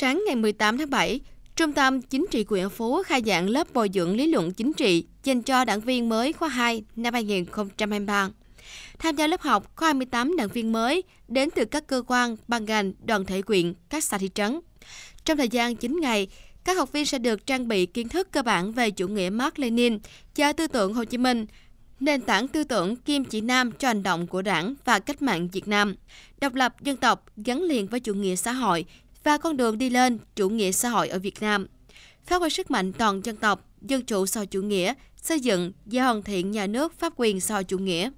Sáng ngày 18 tháng 7, Trung tâm Chính trị quyện Phú khai giảng lớp bồi dưỡng lý luận chính trị dành cho đảng viên mới khóa 2 năm 2023. Tham gia lớp học có 28 đảng viên mới đến từ các cơ quan, ban ngành, đoàn thể quyện, các xã thị trấn. Trong thời gian 9 ngày, các học viên sẽ được trang bị kiến thức cơ bản về chủ nghĩa Mark Lenin cho tư tưởng Hồ Chí Minh, nền tảng tư tưởng kim chỉ nam cho hành động của đảng và cách mạng Việt Nam, độc lập dân tộc gắn liền với chủ nghĩa xã hội và con đường đi lên chủ nghĩa xã hội ở Việt Nam. Phát huy sức mạnh toàn dân tộc, dân chủ sau chủ nghĩa, xây dựng và hoàn thiện nhà nước pháp quyền sau chủ nghĩa.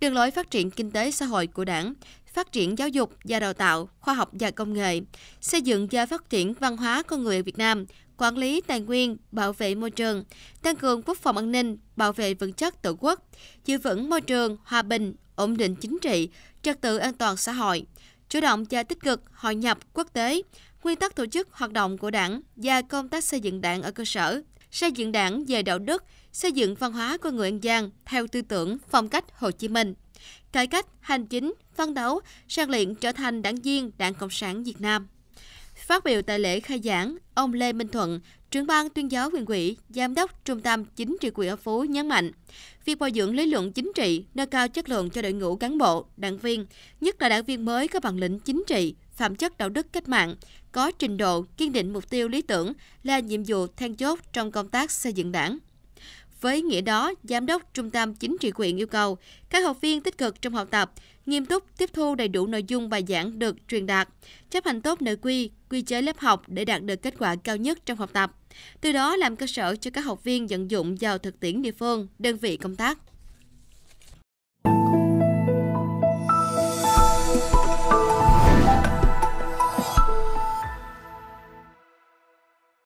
Đường lối phát triển kinh tế xã hội của đảng, phát triển giáo dục và đào tạo, khoa học và công nghệ, xây dựng và phát triển văn hóa con người Việt Nam, quản lý tài nguyên, bảo vệ môi trường, tăng cường quốc phòng an ninh, bảo vệ vững chắc tổ quốc, giữ vững môi trường, hòa bình, ổn định chính trị, trật tự an toàn xã hội, chủ động và tích cực hội nhập quốc tế, nguyên tắc tổ chức hoạt động của đảng và công tác xây dựng đảng ở cơ sở, xây dựng đảng về đạo đức, xây dựng văn hóa của người An Giang theo tư tưởng phong cách Hồ Chí Minh. Cải cách, hành chính, phân đấu, sang luyện trở thành đảng viên Đảng Cộng sản Việt Nam. Phát biểu tại lễ khai giảng, ông Lê Minh Thuận, trưởng ban tuyên giáo huyện ủy, giám đốc trung tâm chính trị quỹ ở phố nhấn mạnh, việc bồi dưỡng lý luận chính trị, nâng cao chất lượng cho đội ngũ cán bộ, đảng viên, nhất là đảng viên mới có bản lĩnh chính trị, phẩm chất đạo đức cách mạng, có trình độ, kiên định mục tiêu lý tưởng là nhiệm vụ then chốt trong công tác xây dựng đảng. Với nghĩa đó, Giám đốc Trung tâm Chính trị quyện yêu cầu các học viên tích cực trong học tập, nghiêm túc tiếp thu đầy đủ nội dung bài giảng được truyền đạt, chấp hành tốt nội quy, quy chế lớp học để đạt được kết quả cao nhất trong học tập. Từ đó làm cơ sở cho các học viên vận dụng vào thực tiễn địa phương, đơn vị công tác.